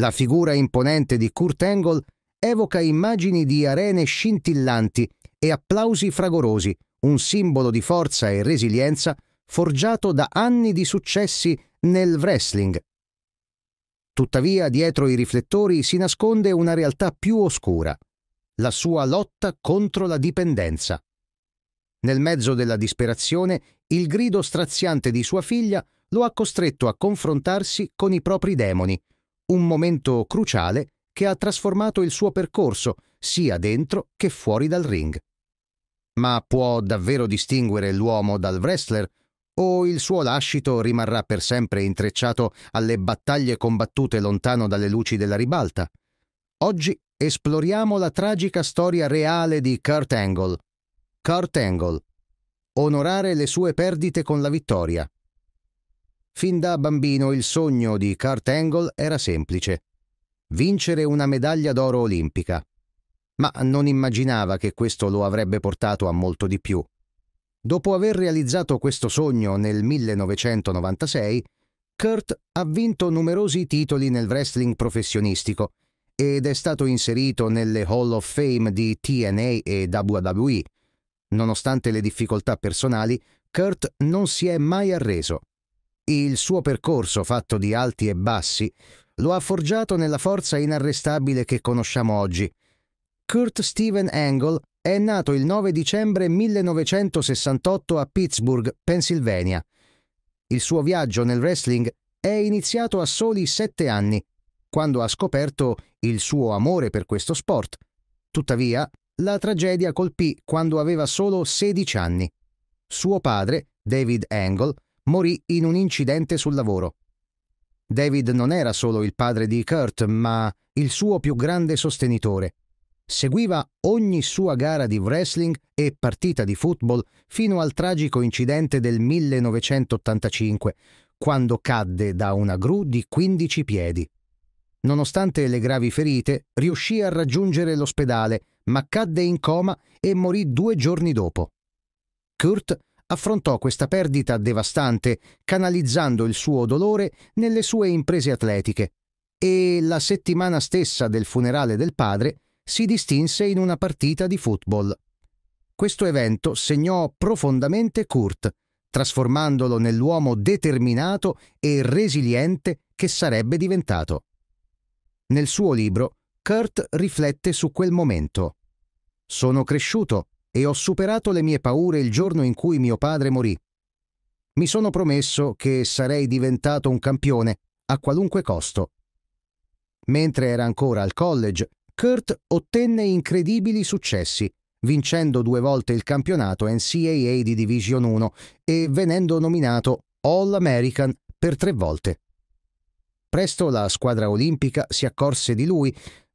La figura imponente di Kurt Angle evoca immagini di arene scintillanti e applausi fragorosi, un simbolo di forza e resilienza forgiato da anni di successi nel wrestling. Tuttavia, dietro i riflettori si nasconde una realtà più oscura, la sua lotta contro la dipendenza. Nel mezzo della disperazione, il grido straziante di sua figlia lo ha costretto a confrontarsi con i propri demoni, un momento cruciale che ha trasformato il suo percorso sia dentro che fuori dal ring. Ma può davvero distinguere l'uomo dal wrestler o il suo lascito rimarrà per sempre intrecciato alle battaglie combattute lontano dalle luci della ribalta? Oggi esploriamo la tragica storia reale di Kurt Angle. Kurt Angle. Onorare le sue perdite con la vittoria. Fin da bambino il sogno di Kurt Angle era semplice, vincere una medaglia d'oro olimpica, ma non immaginava che questo lo avrebbe portato a molto di più. Dopo aver realizzato questo sogno nel 1996, Kurt ha vinto numerosi titoli nel wrestling professionistico ed è stato inserito nelle Hall of Fame di TNA e WWE. Nonostante le difficoltà personali, Kurt non si è mai arreso. Il suo percorso, fatto di alti e bassi, lo ha forgiato nella forza inarrestabile che conosciamo oggi. Kurt Steven Engel è nato il 9 dicembre 1968 a Pittsburgh, Pennsylvania. Il suo viaggio nel wrestling è iniziato a soli sette anni, quando ha scoperto il suo amore per questo sport. Tuttavia, la tragedia colpì quando aveva solo 16 anni. Suo padre, David Engel, morì in un incidente sul lavoro. David non era solo il padre di Kurt, ma il suo più grande sostenitore. Seguiva ogni sua gara di wrestling e partita di football fino al tragico incidente del 1985, quando cadde da una gru di 15 piedi. Nonostante le gravi ferite, riuscì a raggiungere l'ospedale, ma cadde in coma e morì due giorni dopo. Kurt affrontò questa perdita devastante canalizzando il suo dolore nelle sue imprese atletiche e la settimana stessa del funerale del padre si distinse in una partita di football. Questo evento segnò profondamente Kurt, trasformandolo nell'uomo determinato e resiliente che sarebbe diventato. Nel suo libro, Kurt riflette su quel momento. Sono cresciuto, e ho superato le mie paure il giorno in cui mio padre morì. Mi sono promesso che sarei diventato un campione a qualunque costo. Mentre era ancora al college, Kurt ottenne incredibili successi, vincendo due volte il campionato NCAA di Division 1 e venendo nominato All American per tre volte. Presto la squadra olimpica si accorse di lui,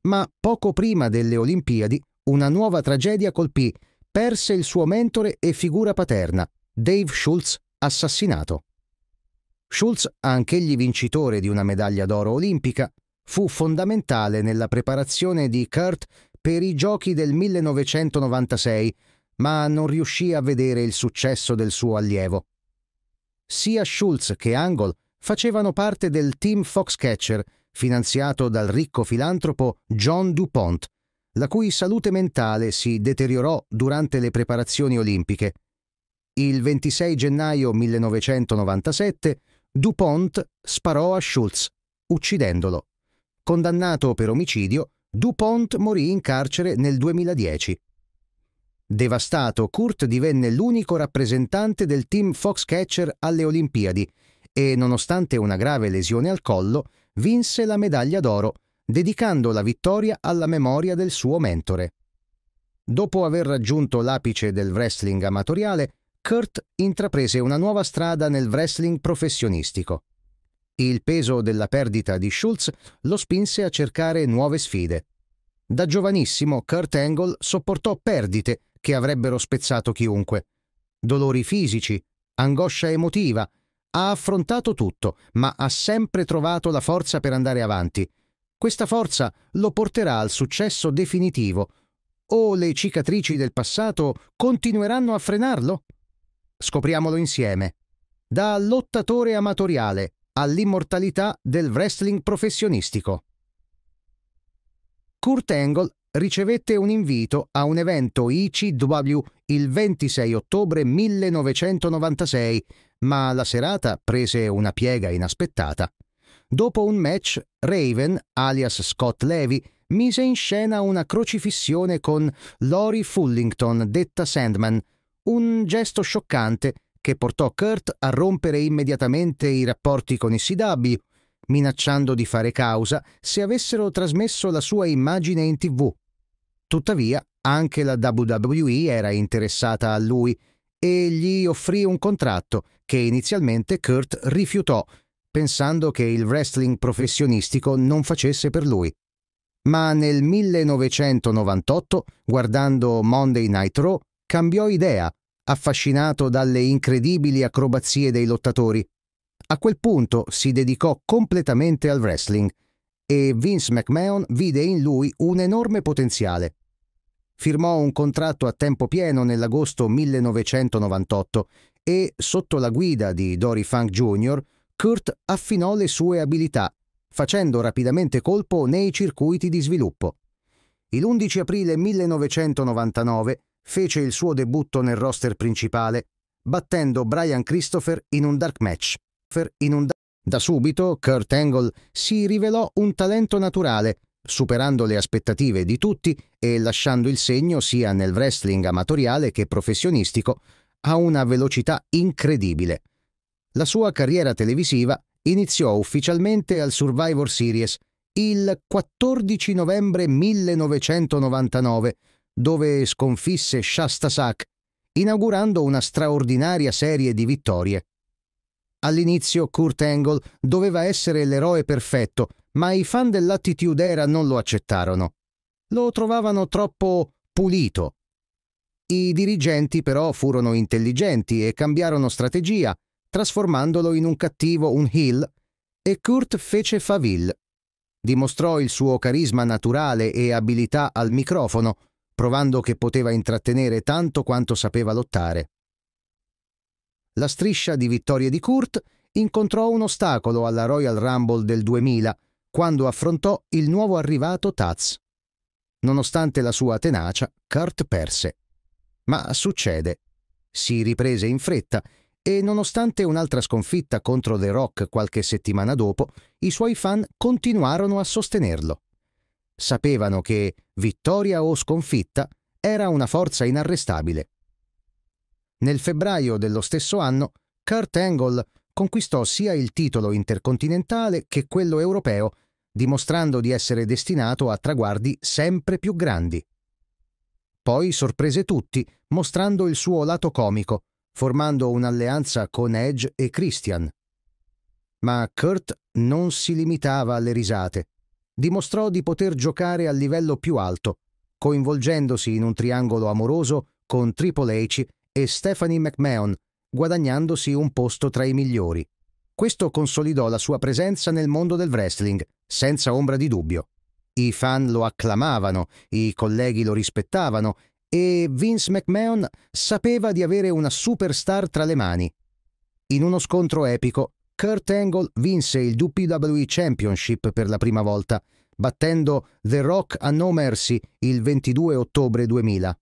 ma poco prima delle Olimpiadi una nuova tragedia colpì perse il suo mentore e figura paterna, Dave Schultz, assassinato. Schultz, anch'egli vincitore di una medaglia d'oro olimpica, fu fondamentale nella preparazione di Kurt per i giochi del 1996, ma non riuscì a vedere il successo del suo allievo. Sia Schultz che Angle facevano parte del team Foxcatcher, finanziato dal ricco filantropo John DuPont, la cui salute mentale si deteriorò durante le preparazioni olimpiche. Il 26 gennaio 1997 DuPont sparò a Schulz, uccidendolo. Condannato per omicidio, DuPont morì in carcere nel 2010. Devastato, Kurt divenne l'unico rappresentante del team Foxcatcher alle Olimpiadi e, nonostante una grave lesione al collo, vinse la medaglia d'oro dedicando la vittoria alla memoria del suo mentore. Dopo aver raggiunto l'apice del wrestling amatoriale, Kurt intraprese una nuova strada nel wrestling professionistico. Il peso della perdita di Schultz lo spinse a cercare nuove sfide. Da giovanissimo Kurt Angle sopportò perdite che avrebbero spezzato chiunque. Dolori fisici, angoscia emotiva, ha affrontato tutto, ma ha sempre trovato la forza per andare avanti, questa forza lo porterà al successo definitivo o le cicatrici del passato continueranno a frenarlo? Scopriamolo insieme. Da lottatore amatoriale all'immortalità del wrestling professionistico. Kurt Angle ricevette un invito a un evento ICW il 26 ottobre 1996, ma la serata prese una piega inaspettata. Dopo un match, Raven, alias Scott Levy, mise in scena una crocifissione con Lori Fullington, detta Sandman, un gesto scioccante che portò Kurt a rompere immediatamente i rapporti con i CW, minacciando di fare causa se avessero trasmesso la sua immagine in tv. Tuttavia, anche la WWE era interessata a lui e gli offrì un contratto che inizialmente Kurt rifiutò, pensando che il wrestling professionistico non facesse per lui. Ma nel 1998, guardando Monday Night Raw, cambiò idea, affascinato dalle incredibili acrobazie dei lottatori. A quel punto si dedicò completamente al wrestling e Vince McMahon vide in lui un enorme potenziale. Firmò un contratto a tempo pieno nell'agosto 1998 e, sotto la guida di Dory Funk Jr., Kurt affinò le sue abilità, facendo rapidamente colpo nei circuiti di sviluppo. Il 11 aprile 1999 fece il suo debutto nel roster principale, battendo Brian Christopher in un dark match. Da subito Kurt Angle si rivelò un talento naturale, superando le aspettative di tutti e lasciando il segno sia nel wrestling amatoriale che professionistico a una velocità incredibile. La sua carriera televisiva iniziò ufficialmente al Survivor Series il 14 novembre 1999, dove sconfisse Shasta Sack, inaugurando una straordinaria serie di vittorie. All'inizio Kurt Angle doveva essere l'eroe perfetto, ma i fan dell'Attitude Era non lo accettarono. Lo trovavano troppo pulito. I dirigenti però furono intelligenti e cambiarono strategia, trasformandolo in un cattivo, un heel, e Kurt fece faville. Dimostrò il suo carisma naturale e abilità al microfono, provando che poteva intrattenere tanto quanto sapeva lottare. La striscia di vittorie di Kurt incontrò un ostacolo alla Royal Rumble del 2000, quando affrontò il nuovo arrivato Taz. Nonostante la sua tenacia, Kurt perse. Ma succede. Si riprese in fretta e nonostante un'altra sconfitta contro The Rock qualche settimana dopo, i suoi fan continuarono a sostenerlo. Sapevano che, vittoria o sconfitta, era una forza inarrestabile. Nel febbraio dello stesso anno, Kurt Angle conquistò sia il titolo intercontinentale che quello europeo, dimostrando di essere destinato a traguardi sempre più grandi. Poi sorprese tutti, mostrando il suo lato comico, formando un'alleanza con Edge e Christian. Ma Kurt non si limitava alle risate. Dimostrò di poter giocare a livello più alto, coinvolgendosi in un triangolo amoroso con Triple H e Stephanie McMahon, guadagnandosi un posto tra i migliori. Questo consolidò la sua presenza nel mondo del wrestling, senza ombra di dubbio. I fan lo acclamavano, i colleghi lo rispettavano e Vince McMahon sapeva di avere una superstar tra le mani. In uno scontro epico, Kurt Angle vinse il WWE Championship per la prima volta, battendo The Rock a No Mercy il 22 ottobre 2000.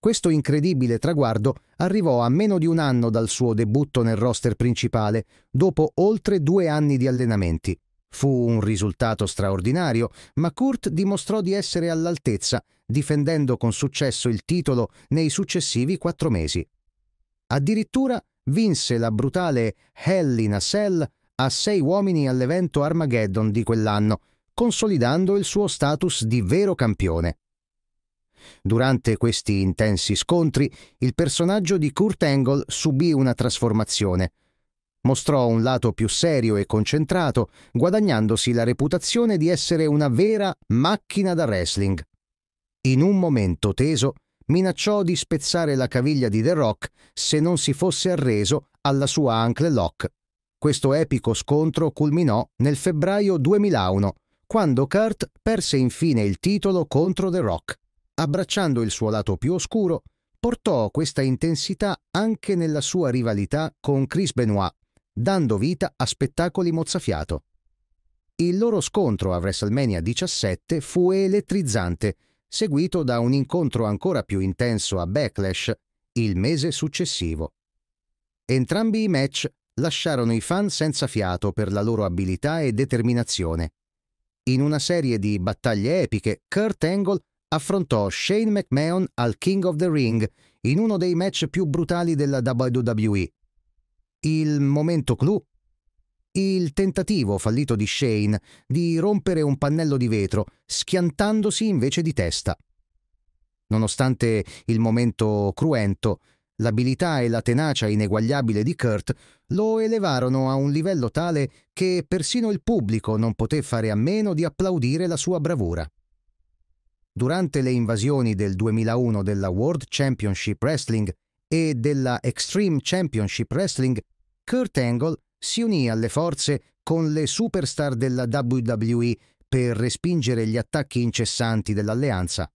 Questo incredibile traguardo arrivò a meno di un anno dal suo debutto nel roster principale, dopo oltre due anni di allenamenti. Fu un risultato straordinario, ma Kurt dimostrò di essere all'altezza difendendo con successo il titolo nei successivi quattro mesi. Addirittura vinse la brutale Hell in a Cell a sei uomini all'evento Armageddon di quell'anno, consolidando il suo status di vero campione. Durante questi intensi scontri, il personaggio di Kurt Angle subì una trasformazione. Mostrò un lato più serio e concentrato, guadagnandosi la reputazione di essere una vera macchina da wrestling in un momento teso, minacciò di spezzare la caviglia di The Rock se non si fosse arreso alla sua ankle lock. Questo epico scontro culminò nel febbraio 2001, quando Kurt perse infine il titolo contro The Rock. Abbracciando il suo lato più oscuro, portò questa intensità anche nella sua rivalità con Chris Benoit, dando vita a spettacoli mozzafiato. Il loro scontro a WrestleMania 17 fu elettrizzante seguito da un incontro ancora più intenso a Backlash il mese successivo. Entrambi i match lasciarono i fan senza fiato per la loro abilità e determinazione. In una serie di battaglie epiche, Kurt Angle affrontò Shane McMahon al King of the Ring in uno dei match più brutali della WWE. Il momento clou il tentativo fallito di Shane di rompere un pannello di vetro, schiantandosi invece di testa. Nonostante il momento cruento, l'abilità e la tenacia ineguagliabile di Kurt lo elevarono a un livello tale che persino il pubblico non poté fare a meno di applaudire la sua bravura. Durante le invasioni del 2001 della World Championship Wrestling e della Extreme Championship Wrestling, Kurt Angle si unì alle forze con le superstar della WWE per respingere gli attacchi incessanti dell'alleanza.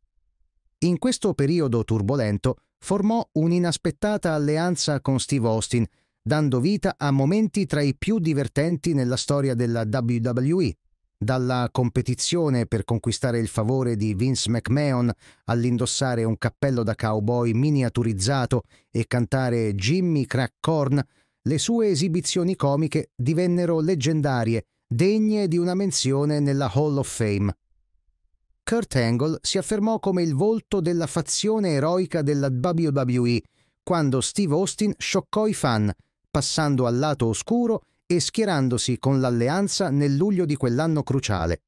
In questo periodo turbolento formò un'inaspettata alleanza con Steve Austin, dando vita a momenti tra i più divertenti nella storia della WWE, dalla competizione per conquistare il favore di Vince McMahon all'indossare un cappello da cowboy miniaturizzato e cantare Jimmy Crack Corn le sue esibizioni comiche divennero leggendarie, degne di una menzione nella Hall of Fame. Kurt Angle si affermò come il volto della fazione eroica della WWE quando Steve Austin scioccò i fan, passando al lato oscuro e schierandosi con l'alleanza nel luglio di quell'anno cruciale.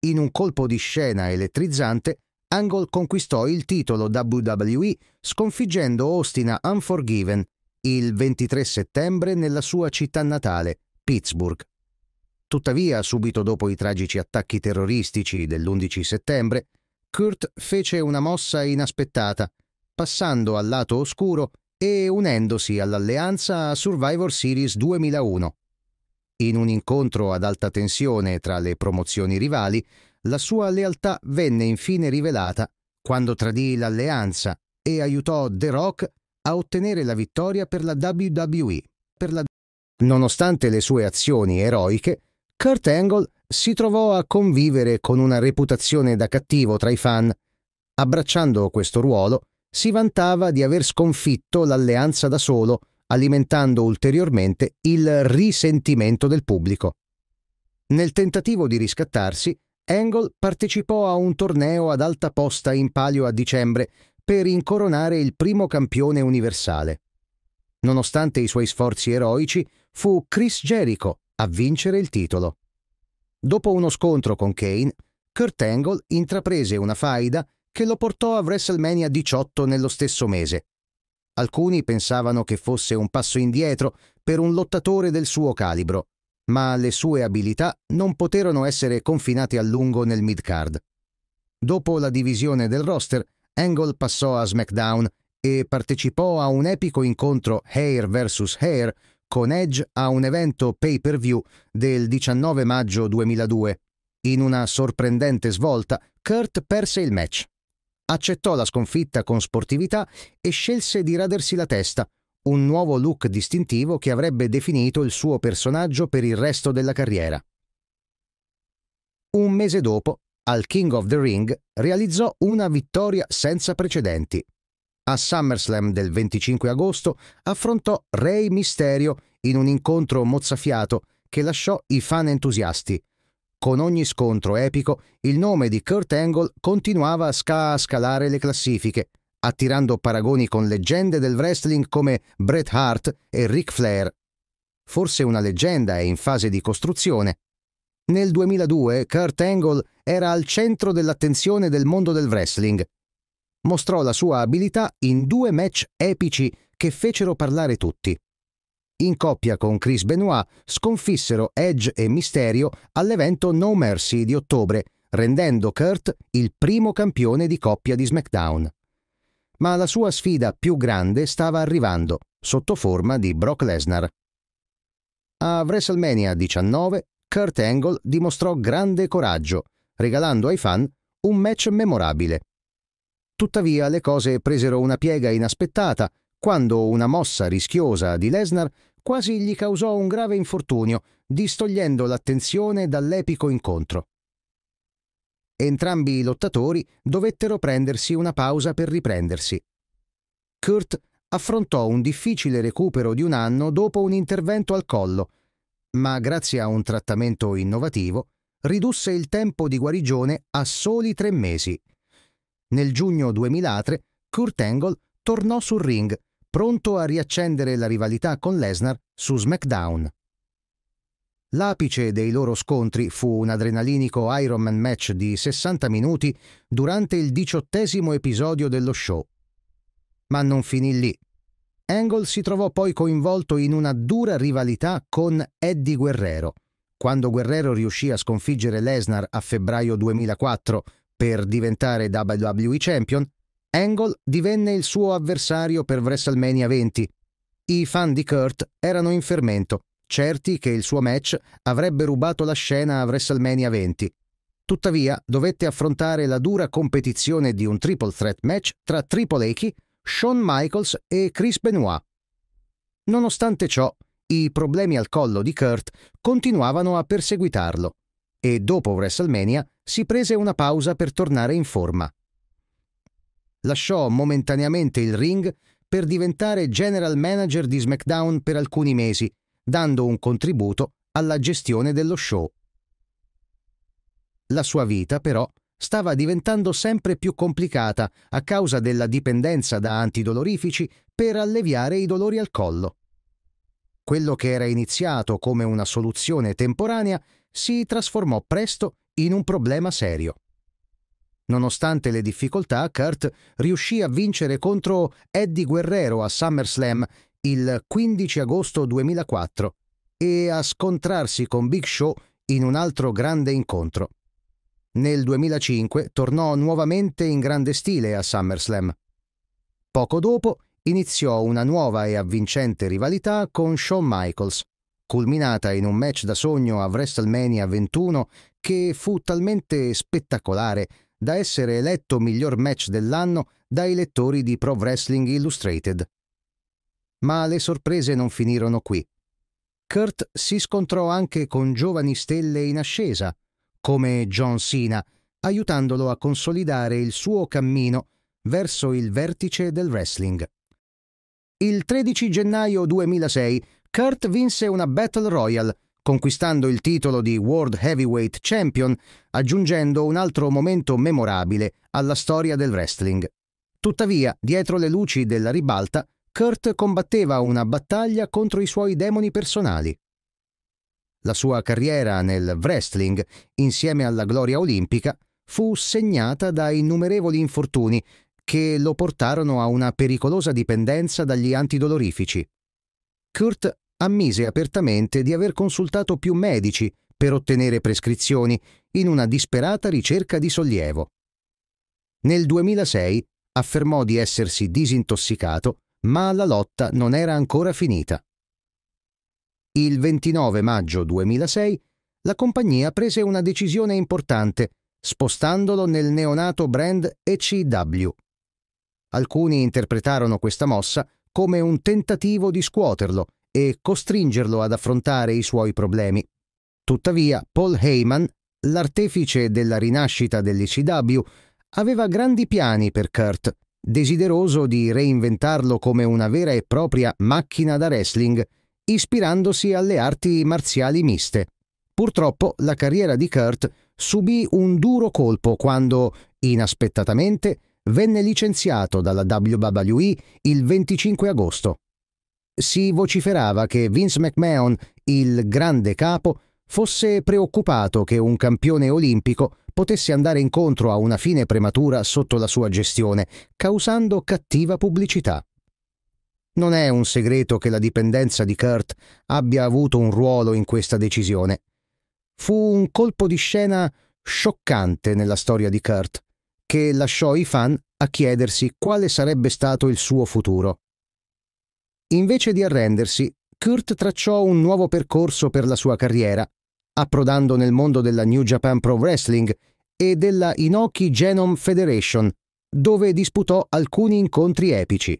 In un colpo di scena elettrizzante, Angle conquistò il titolo WWE sconfiggendo Austin a Unforgiven il 23 settembre nella sua città natale, Pittsburgh. Tuttavia, subito dopo i tragici attacchi terroristici dell'11 settembre, Kurt fece una mossa inaspettata, passando al lato oscuro e unendosi all'alleanza a Survivor Series 2001. In un incontro ad alta tensione tra le promozioni rivali, la sua lealtà venne infine rivelata quando tradì l'alleanza e aiutò The Rock a ottenere la vittoria per la WWE. Per la... Nonostante le sue azioni eroiche, Kurt Angle si trovò a convivere con una reputazione da cattivo tra i fan. Abbracciando questo ruolo, si vantava di aver sconfitto l'alleanza da solo, alimentando ulteriormente il risentimento del pubblico. Nel tentativo di riscattarsi, Angle partecipò a un torneo ad alta posta in palio a dicembre, per incoronare il primo campione universale. Nonostante i suoi sforzi eroici, fu Chris Jericho a vincere il titolo. Dopo uno scontro con Kane, Kurt Angle intraprese una faida che lo portò a WrestleMania 18 nello stesso mese. Alcuni pensavano che fosse un passo indietro per un lottatore del suo calibro, ma le sue abilità non poterono essere confinate a lungo nel mid-card. Dopo la divisione del roster, Angle passò a SmackDown e partecipò a un epico incontro Hair vs. Hair con Edge a un evento pay-per-view del 19 maggio 2002. In una sorprendente svolta, Kurt perse il match. Accettò la sconfitta con sportività e scelse di radersi la testa, un nuovo look distintivo che avrebbe definito il suo personaggio per il resto della carriera. Un mese dopo, al King of the Ring realizzò una vittoria senza precedenti. A SummerSlam del 25 agosto affrontò Rey Mysterio in un incontro mozzafiato che lasciò i fan entusiasti. Con ogni scontro epico, il nome di Kurt Angle continuava a, sca scalare le classifiche, attirando paragoni con leggende del wrestling come Bret Hart e Ric Flair. Forse una leggenda è in fase di costruzione, nel 2002 Kurt Angle era al centro dell'attenzione del mondo del wrestling. Mostrò la sua abilità in due match epici che fecero parlare tutti. In coppia con Chris Benoit sconfissero Edge e Mysterio all'evento No Mercy di ottobre, rendendo Kurt il primo campione di coppia di SmackDown. Ma la sua sfida più grande stava arrivando, sotto forma di Brock Lesnar. A WrestleMania 19 Kurt Angle dimostrò grande coraggio, regalando ai fan un match memorabile. Tuttavia le cose presero una piega inaspettata quando una mossa rischiosa di Lesnar quasi gli causò un grave infortunio, distogliendo l'attenzione dall'epico incontro. Entrambi i lottatori dovettero prendersi una pausa per riprendersi. Kurt affrontò un difficile recupero di un anno dopo un intervento al collo, ma grazie a un trattamento innovativo ridusse il tempo di guarigione a soli tre mesi. Nel giugno 2003 Kurt Angle tornò sul ring, pronto a riaccendere la rivalità con Lesnar su SmackDown. L'apice dei loro scontri fu un adrenalinico Ironman match di 60 minuti durante il diciottesimo episodio dello show. Ma non finì lì. Angle si trovò poi coinvolto in una dura rivalità con Eddie Guerrero. Quando Guerrero riuscì a sconfiggere Lesnar a febbraio 2004 per diventare WWE Champion, Angle divenne il suo avversario per WrestleMania 20. I fan di Kurt erano in fermento, certi che il suo match avrebbe rubato la scena a WrestleMania 20. Tuttavia, dovette affrontare la dura competizione di un triple threat match tra Triple H, Shawn Michaels e Chris Benoit. Nonostante ciò, i problemi al collo di Kurt continuavano a perseguitarlo e dopo WrestleMania si prese una pausa per tornare in forma. Lasciò momentaneamente il ring per diventare general manager di SmackDown per alcuni mesi, dando un contributo alla gestione dello show. La sua vita, però, stava diventando sempre più complicata a causa della dipendenza da antidolorifici per alleviare i dolori al collo. Quello che era iniziato come una soluzione temporanea si trasformò presto in un problema serio. Nonostante le difficoltà, Kurt riuscì a vincere contro Eddie Guerrero a SummerSlam il 15 agosto 2004 e a scontrarsi con Big Show in un altro grande incontro. Nel 2005 tornò nuovamente in grande stile a SummerSlam. Poco dopo iniziò una nuova e avvincente rivalità con Shawn Michaels, culminata in un match da sogno a WrestleMania 21 che fu talmente spettacolare da essere eletto miglior match dell'anno dai lettori di Pro Wrestling Illustrated. Ma le sorprese non finirono qui. Kurt si scontrò anche con giovani stelle in ascesa, come John Cena, aiutandolo a consolidare il suo cammino verso il vertice del wrestling. Il 13 gennaio 2006 Kurt vinse una Battle Royal, conquistando il titolo di World Heavyweight Champion, aggiungendo un altro momento memorabile alla storia del wrestling. Tuttavia, dietro le luci della ribalta, Kurt combatteva una battaglia contro i suoi demoni personali. La sua carriera nel wrestling, insieme alla gloria olimpica, fu segnata da innumerevoli infortuni che lo portarono a una pericolosa dipendenza dagli antidolorifici. Kurt ammise apertamente di aver consultato più medici per ottenere prescrizioni in una disperata ricerca di sollievo. Nel 2006 affermò di essersi disintossicato, ma la lotta non era ancora finita. Il 29 maggio 2006 la compagnia prese una decisione importante, spostandolo nel neonato brand ECW. Alcuni interpretarono questa mossa come un tentativo di scuoterlo e costringerlo ad affrontare i suoi problemi. Tuttavia, Paul Heyman, l'artefice della rinascita dell'ECW, aveva grandi piani per Kurt, desideroso di reinventarlo come una vera e propria macchina da wrestling – ispirandosi alle arti marziali miste. Purtroppo la carriera di Kurt subì un duro colpo quando, inaspettatamente, venne licenziato dalla WWE il 25 agosto. Si vociferava che Vince McMahon, il grande capo, fosse preoccupato che un campione olimpico potesse andare incontro a una fine prematura sotto la sua gestione, causando cattiva pubblicità. Non è un segreto che la dipendenza di Kurt abbia avuto un ruolo in questa decisione. Fu un colpo di scena scioccante nella storia di Kurt, che lasciò i fan a chiedersi quale sarebbe stato il suo futuro. Invece di arrendersi, Kurt tracciò un nuovo percorso per la sua carriera, approdando nel mondo della New Japan Pro Wrestling e della Inoki Genome Federation, dove disputò alcuni incontri epici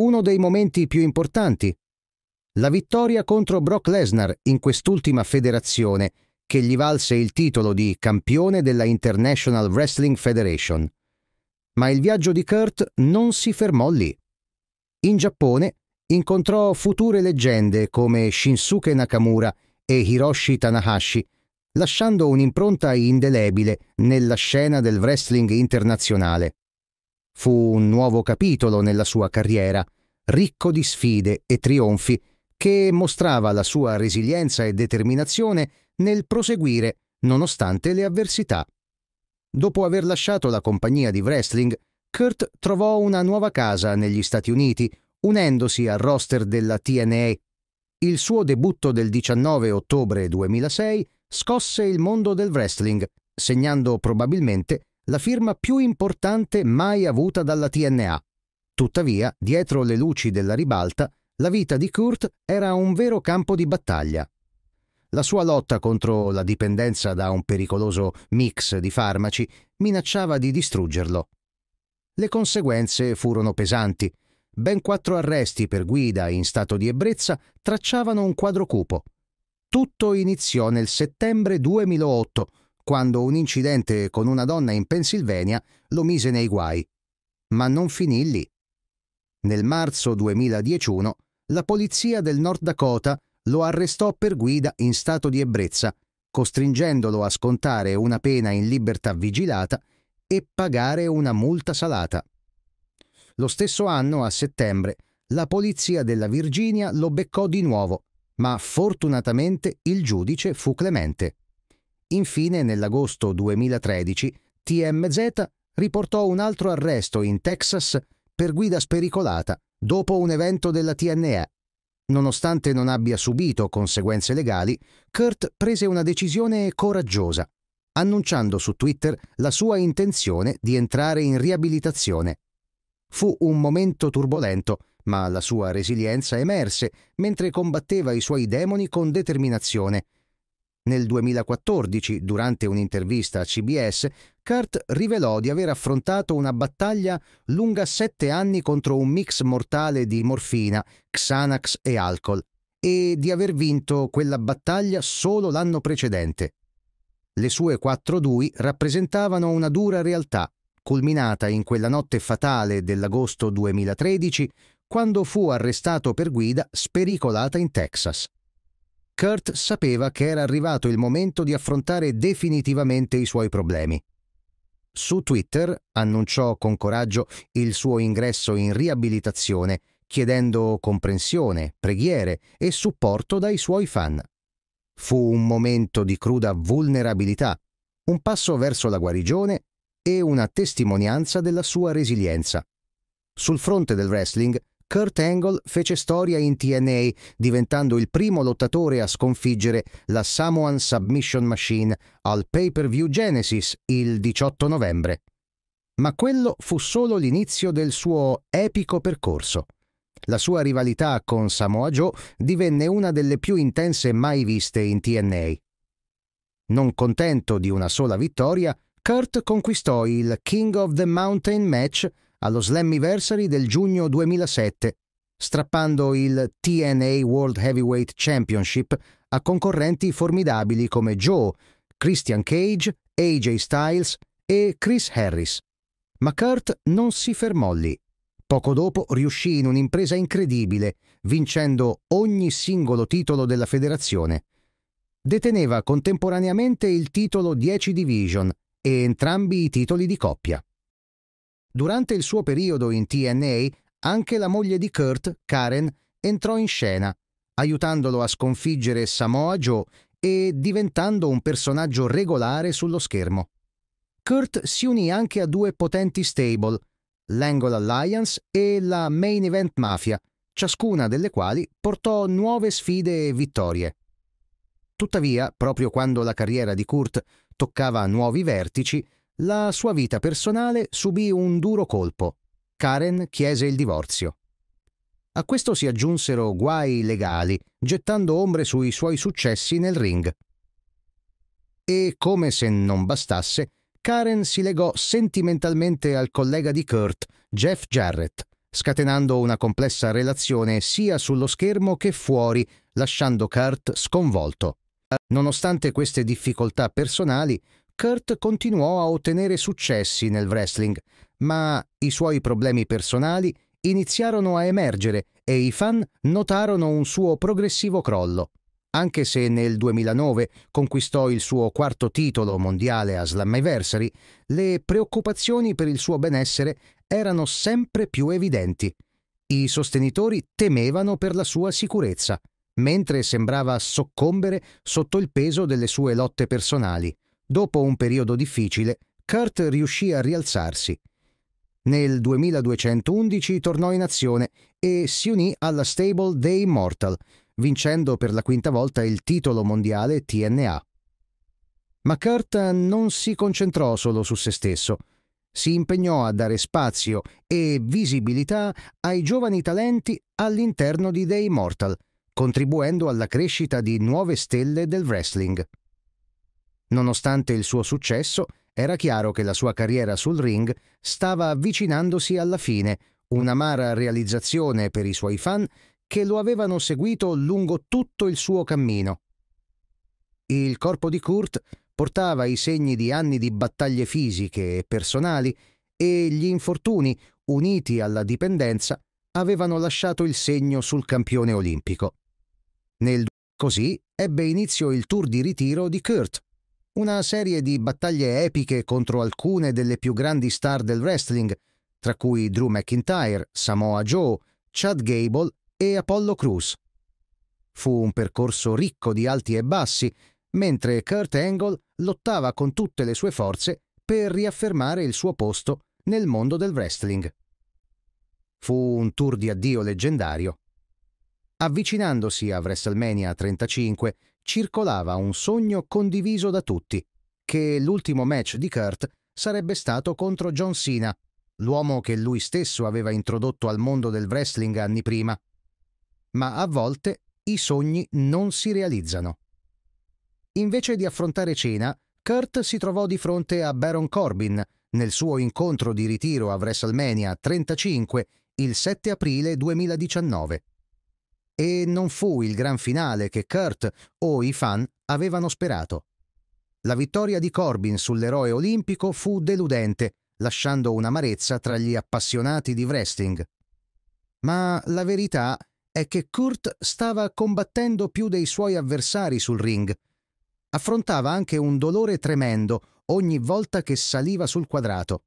uno dei momenti più importanti, la vittoria contro Brock Lesnar in quest'ultima federazione che gli valse il titolo di campione della International Wrestling Federation. Ma il viaggio di Kurt non si fermò lì. In Giappone incontrò future leggende come Shinsuke Nakamura e Hiroshi Tanahashi, lasciando un'impronta indelebile nella scena del wrestling internazionale. Fu un nuovo capitolo nella sua carriera, ricco di sfide e trionfi, che mostrava la sua resilienza e determinazione nel proseguire nonostante le avversità. Dopo aver lasciato la compagnia di wrestling, Kurt trovò una nuova casa negli Stati Uniti, unendosi al roster della TNA. Il suo debutto del 19 ottobre 2006 scosse il mondo del wrestling, segnando probabilmente la firma più importante mai avuta dalla TNA. Tuttavia, dietro le luci della ribalta, la vita di Kurt era un vero campo di battaglia. La sua lotta contro la dipendenza da un pericoloso mix di farmaci minacciava di distruggerlo. Le conseguenze furono pesanti. Ben quattro arresti per guida in stato di ebbrezza tracciavano un quadro cupo. Tutto iniziò nel settembre 2008, quando un incidente con una donna in Pennsylvania lo mise nei guai. Ma non finì lì. Nel marzo 2011 la polizia del Nord Dakota lo arrestò per guida in stato di ebbrezza, costringendolo a scontare una pena in libertà vigilata e pagare una multa salata. Lo stesso anno, a settembre, la polizia della Virginia lo beccò di nuovo, ma fortunatamente il giudice fu clemente. Infine, nell'agosto 2013, TMZ riportò un altro arresto in Texas per guida spericolata dopo un evento della TNE. Nonostante non abbia subito conseguenze legali, Kurt prese una decisione coraggiosa, annunciando su Twitter la sua intenzione di entrare in riabilitazione. Fu un momento turbolento, ma la sua resilienza emerse mentre combatteva i suoi demoni con determinazione nel 2014, durante un'intervista a CBS, Kurt rivelò di aver affrontato una battaglia lunga sette anni contro un mix mortale di morfina, Xanax e alcol, e di aver vinto quella battaglia solo l'anno precedente. Le sue quattro dui rappresentavano una dura realtà, culminata in quella notte fatale dell'agosto 2013, quando fu arrestato per guida spericolata in Texas. Kurt sapeva che era arrivato il momento di affrontare definitivamente i suoi problemi. Su Twitter annunciò con coraggio il suo ingresso in riabilitazione, chiedendo comprensione, preghiere e supporto dai suoi fan. Fu un momento di cruda vulnerabilità, un passo verso la guarigione e una testimonianza della sua resilienza. Sul fronte del wrestling Kurt Angle fece storia in TNA, diventando il primo lottatore a sconfiggere la Samoan Submission Machine al pay-per-view Genesis il 18 novembre. Ma quello fu solo l'inizio del suo epico percorso. La sua rivalità con Samoa Joe divenne una delle più intense mai viste in TNA. Non contento di una sola vittoria, Kurt conquistò il King of the Mountain match allo Slammiversary del giugno 2007, strappando il TNA World Heavyweight Championship a concorrenti formidabili come Joe, Christian Cage, AJ Styles e Chris Harris. Ma Kurt non si fermò lì. Poco dopo riuscì in un'impresa incredibile, vincendo ogni singolo titolo della federazione. Deteneva contemporaneamente il titolo 10 Division e entrambi i titoli di coppia. Durante il suo periodo in TNA, anche la moglie di Kurt, Karen, entrò in scena, aiutandolo a sconfiggere Samoa Joe e diventando un personaggio regolare sullo schermo. Kurt si unì anche a due potenti stable, l'Angle Alliance e la Main Event Mafia, ciascuna delle quali portò nuove sfide e vittorie. Tuttavia, proprio quando la carriera di Kurt toccava nuovi vertici, la sua vita personale subì un duro colpo. Karen chiese il divorzio. A questo si aggiunsero guai legali, gettando ombre sui suoi successi nel ring. E come se non bastasse, Karen si legò sentimentalmente al collega di Kurt, Jeff Jarrett, scatenando una complessa relazione sia sullo schermo che fuori, lasciando Kurt sconvolto. Nonostante queste difficoltà personali, Kurt continuò a ottenere successi nel wrestling, ma i suoi problemi personali iniziarono a emergere e i fan notarono un suo progressivo crollo. Anche se nel 2009 conquistò il suo quarto titolo mondiale a Slammiversary, le preoccupazioni per il suo benessere erano sempre più evidenti. I sostenitori temevano per la sua sicurezza, mentre sembrava soccombere sotto il peso delle sue lotte personali. Dopo un periodo difficile, Kurt riuscì a rialzarsi. Nel 2211 tornò in azione e si unì alla stable dei Mortal, vincendo per la quinta volta il titolo mondiale TNA. Ma Kurt non si concentrò solo su se stesso. Si impegnò a dare spazio e visibilità ai giovani talenti all'interno di dei Mortal, contribuendo alla crescita di nuove stelle del wrestling. Nonostante il suo successo, era chiaro che la sua carriera sul ring stava avvicinandosi alla fine, un'amara realizzazione per i suoi fan che lo avevano seguito lungo tutto il suo cammino. Il corpo di Kurt portava i segni di anni di battaglie fisiche e personali e gli infortuni, uniti alla dipendenza, avevano lasciato il segno sul campione olimpico. Nel così ebbe inizio il tour di ritiro di Kurt, una serie di battaglie epiche contro alcune delle più grandi star del wrestling, tra cui Drew McIntyre, Samoa Joe, Chad Gable e Apollo Cruz. Fu un percorso ricco di alti e bassi, mentre Kurt Angle lottava con tutte le sue forze per riaffermare il suo posto nel mondo del wrestling. Fu un tour di addio leggendario. Avvicinandosi a WrestleMania 35, circolava un sogno condiviso da tutti, che l'ultimo match di Kurt sarebbe stato contro John Cena, l'uomo che lui stesso aveva introdotto al mondo del wrestling anni prima. Ma a volte i sogni non si realizzano. Invece di affrontare Cena, Kurt si trovò di fronte a Baron Corbin nel suo incontro di ritiro a WrestleMania 35 il 7 aprile 2019 e non fu il gran finale che Kurt o i fan avevano sperato. La vittoria di Corbin sull'eroe olimpico fu deludente, lasciando un'amarezza tra gli appassionati di wrestling. Ma la verità è che Kurt stava combattendo più dei suoi avversari sul ring. Affrontava anche un dolore tremendo ogni volta che saliva sul quadrato.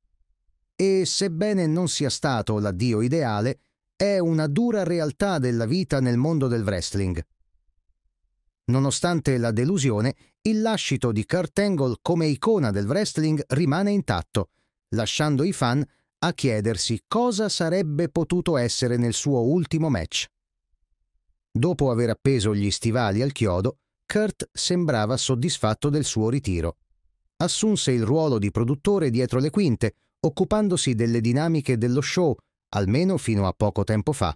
E sebbene non sia stato l'addio ideale, è una dura realtà della vita nel mondo del wrestling. Nonostante la delusione, il lascito di Kurt Angle come icona del wrestling rimane intatto, lasciando i fan a chiedersi cosa sarebbe potuto essere nel suo ultimo match. Dopo aver appeso gli stivali al chiodo, Kurt sembrava soddisfatto del suo ritiro. Assunse il ruolo di produttore dietro le quinte, occupandosi delle dinamiche dello show almeno fino a poco tempo fa.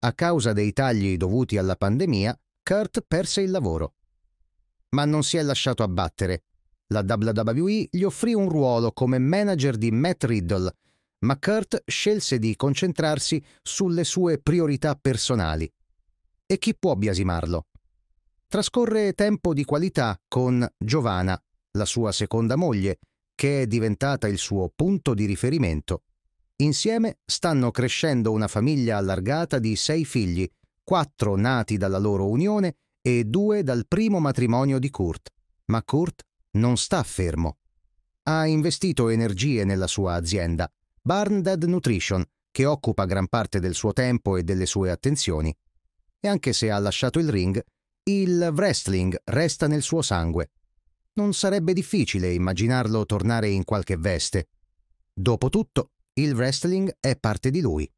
A causa dei tagli dovuti alla pandemia, Kurt perse il lavoro. Ma non si è lasciato abbattere. La WWE gli offrì un ruolo come manager di Matt Riddle, ma Kurt scelse di concentrarsi sulle sue priorità personali. E chi può biasimarlo? Trascorre tempo di qualità con Giovanna, la sua seconda moglie, che è diventata il suo punto di riferimento. Insieme stanno crescendo una famiglia allargata di sei figli, quattro nati dalla loro unione e due dal primo matrimonio di Kurt. Ma Kurt non sta fermo. Ha investito energie nella sua azienda, Barndad Nutrition, che occupa gran parte del suo tempo e delle sue attenzioni. E anche se ha lasciato il ring, il wrestling resta nel suo sangue. Non sarebbe difficile immaginarlo tornare in qualche veste. Dopotutto, il wrestling è parte di lui.